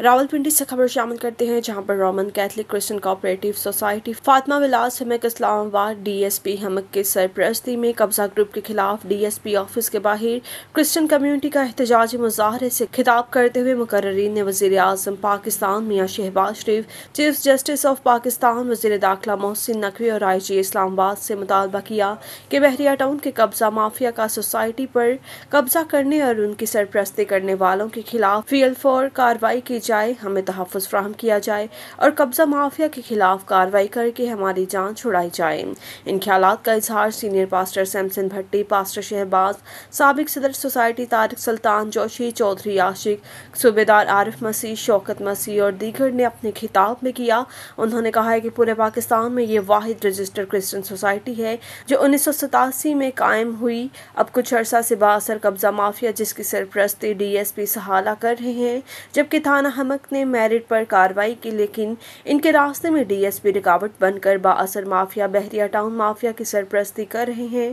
रावलपिंडी से खबर शामिल करते हैं जहां पर Roman Catholic Christian cooperative society Fatima villas हमक इस्लामाबाद डीएसपी हमक के सरपरस्ती में कब्जा ग्रुप के खिलाफ डीएसपी ऑफिस के बाहर क्रिश्चियन कम्युनिटी का एहतजाजी मुजाहरे से खिताब करते हुए मुकर्रीन ने वजीर आजम पाकिस्तान मियाँ Shahbaz Sharif chief justice of Pakistan वजीर दाखिला मोहसिन नकवी और आई जी इस्लामाबाद से मुतालबा किया कि बहरिया टाउन के कब्जा माफिया का सोसाइटी पर कब्जा करने और उनकी सरपरस्ती करने वालों के खिलाफ फील फॉर कार्रवाई की जाए हमें तहफ़ फ्राहम किया जाए और कब्ज़ा माफिया के खिलाफ कार्रवाई करके हमारी जान छुड़ाई जाए इन ख्याल का इजहार senior pastor Samson Bhatti pastor Shahbaz सबक सदर सोसाइटी तारक सुल्तान जोशी चौधरी आशिक सूबेदार आरिफ मसीह शौकत मसीह और दीगर ने अपने खिताब में किया उन्होंने कहा है कि पूरे पाकिस्तान में ये वाद रजिस्टर क्रिश्चन सोसाइटी है जो उन्नीस में कायम हुई अब कुछ अरसा से बासर कब्जा माफिया जिसकी सरप्रस्ती डी एस पी सहाला कर रहे हैं जबकि थाना हमक ने मेरिट पर कार्रवाई की लेकिन इनके रास्ते में डीएसपी रुकावट बनकर बासर माफिया बहरिया टाउन माफिया की सरप्रस्ती कर रहे हैं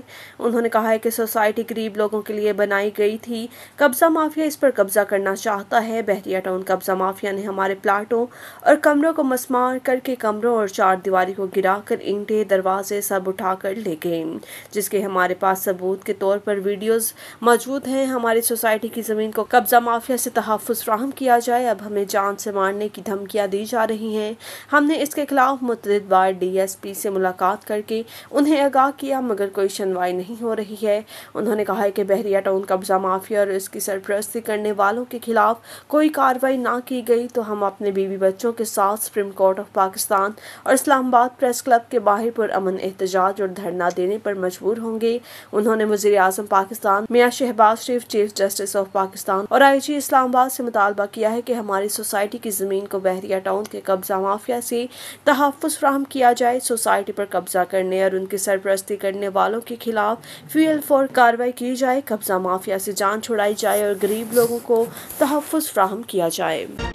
उन्होंने कहा है कि सोसाइटी गरीब लोगों के लिए बनाई गई थी कब्जा माफिया इस पर कब्जा करना चाहता है बहरिया टाउन कब्जा माफिया ने हमारे प्लाटों और कमरों को मसमार करके कमरों और चार दीवार को गिराकर ईंटे दरवाजे सब उठाकर ले गए जिसके हमारे पास सबूत के तौर पर वीडियोज मौजूद हैं हमारी सोसाइटी की ज़मीन को कब्जा माफिया से तहफ़ फ्राहम किया जाए अब हम हमें जान से मारने की धमकियां दी जा रही हैं हमने इसके खिलाफ मुतद बार डी से मुलाकात करके उन्हें आगाह किया मगर कोई सुनवाई नहीं हो रही है उन्होंने कहा है कि बहरिया टाउन कब्जा माफिया और इसकी सरपरस्ती करने वालों के खिलाफ कोई कार्रवाई ना की गई तो हम अपने बीवी बच्चों के साथ सुप्रीम कोर्ट ऑफ पाकिस्तान और इस्लामाबाद प्रेस क्लब के बाहर पर अमन एहतजाज और धरना देने पर मजबूर होंगे उन्होंने वजीर आजम पाकिस्तान मियाँ Shahbaz Sharif chief justice of Pakistan और आई जी इस्लामाबाद से मुतालबा किया है कि हमारे हमारी सोसाइटी की ज़मीन को बहरिया टाउन के कब्ज़ा माफिया से तहफ़ फ्राहम किया जाए सोसाइटी पर कब्ज़ा करने और उनकी सरपरस्ती करने वालों के खिलाफ फ्यूल फॉर कार्रवाई की जाए कब्ज़ा माफिया से जान छुड़ाई जाए और गरीब लोगों को तहफ़ फ्राहम किया जाए